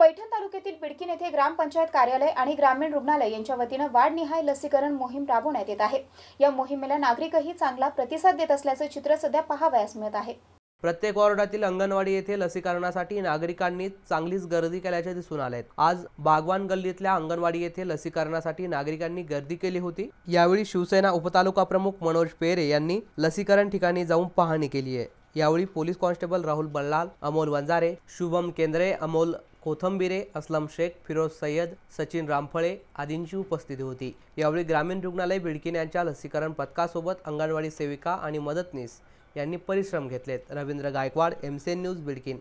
पैठण तालुक्यातील बिडकीन येथे ग्रामपंचायत कार्यालय आणि ग्रामीण रुग्णालय यांच्या वतीनं निहाय लसीकरण मोहीम राबवण्यात येत आहे या मोहिमेला नागरिकही चांगला प्रतिसाद देत असल्याचं चित्र सध्या पाहावयास मिळत आहे प्रत्येक वॉर्डातील अंगणवाडी येथे लसीकरणासाठी नागरिकांनी चांगलीच गर्दी केल्याचे दिसून आले आज बागवान गल्लीतल्या अंगणवाडी येथे लसीकरणासाठी नागरिकांनी गर्दी केली होती यावेळी शिवसेना उपतालुका प्रमुख मनोज पेरे यांनी लसीकरण ठिकाणी जाऊन पाहणी केली आहे यावेळी पोलीस कॉन्स्टेबल राहुल बल्लाल अमोल वंजारे शुभम केंद्रे अमोल कोथंबिरे असलम शेख फिरोज सय्यद सचिन रामफळे आदींची उपस्थिती होती यावेळी ग्रामीण रुग्णालय बिडकिन्यांच्या यांच्या लसीकरण पथकासोबत अंगणवाडी सेविका आणि मदतनीस यांनी परिश्रम घेतलेत रवींद्र गायकवाड एमसीएन न्यूज बिडकिन